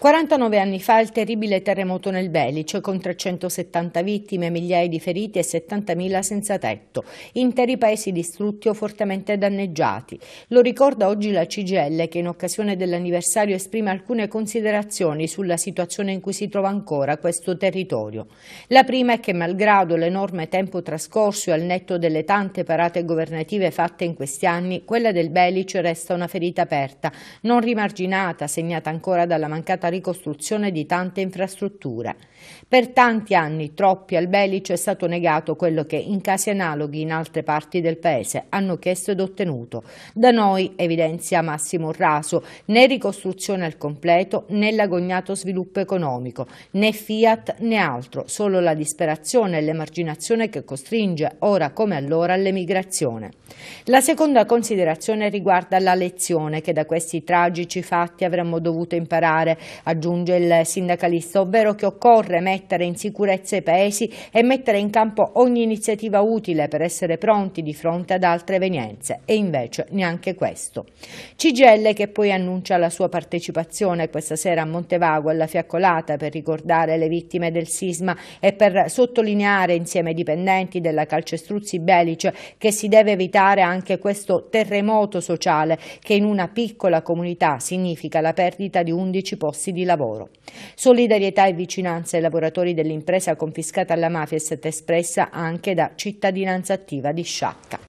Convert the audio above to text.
49 anni fa il terribile terremoto nel Belice, con 370 vittime, migliaia di feriti e 70.000 senza tetto, interi paesi distrutti o fortemente danneggiati. Lo ricorda oggi la CGL che in occasione dell'anniversario esprime alcune considerazioni sulla situazione in cui si trova ancora questo territorio. La prima è che malgrado l'enorme tempo trascorso e al netto delle tante parate governative fatte in questi anni, quella del Belice resta una ferita aperta, non rimarginata, segnata ancora dalla mancata mancata ricostruzione di tante infrastrutture. Per tanti anni, troppi, al Belice è stato negato quello che in casi analoghi in altre parti del paese hanno chiesto ed ottenuto. Da noi, evidenzia Massimo Raso, né ricostruzione al completo né l'agognato sviluppo economico, né Fiat né altro, solo la disperazione e l'emarginazione che costringe ora come allora all'emigrazione. La seconda considerazione riguarda la lezione che da questi tragici fatti avremmo dovuto imparare aggiunge il sindacalista, ovvero che occorre mettere in sicurezza i paesi e mettere in campo ogni iniziativa utile per essere pronti di fronte ad altre evenienze e invece neanche questo. CGL che poi annuncia la sua partecipazione questa sera a Montevago alla fiaccolata per ricordare le vittime del sisma e per sottolineare insieme ai dipendenti della Calcestruzzi Belice che si deve evitare anche questo terremoto sociale che in una piccola comunità significa la perdita di 11 posti posti di lavoro. Solidarietà e vicinanza ai lavoratori dell'impresa confiscata alla mafia è stata espressa anche da cittadinanza attiva di Sciacca.